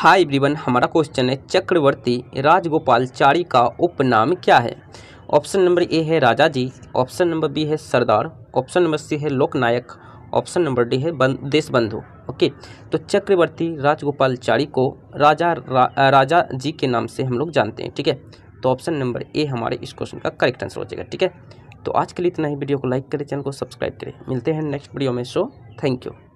hi everyone हमारा question है चक्रवर्ती राजगोपालचारी का उपनाम क्या है ऑप्शन नंबर ए है राजा जी ऑप्शन नंबर बी है सरदार ऑप्शन नंबर सी है लोकनायक ऑप्शन नंबर डी है देश बंधु ओके तो चक्रवर्ती राजगोपालचारी को राजा रा, राजा जी के नाम से हम लोग जानते हैं ठीक है तो ऑप्शन नंबर ए हमारे इस क्वेश्चन का करेक्ट आंसर हो जाएगा ठीक है तो आज के लिए इतना ही वीडियो को लाइक करें चैनल को सब्सक्राइब करें मिलते हैं नेक्स्ट वीडियो में सो थैंक यू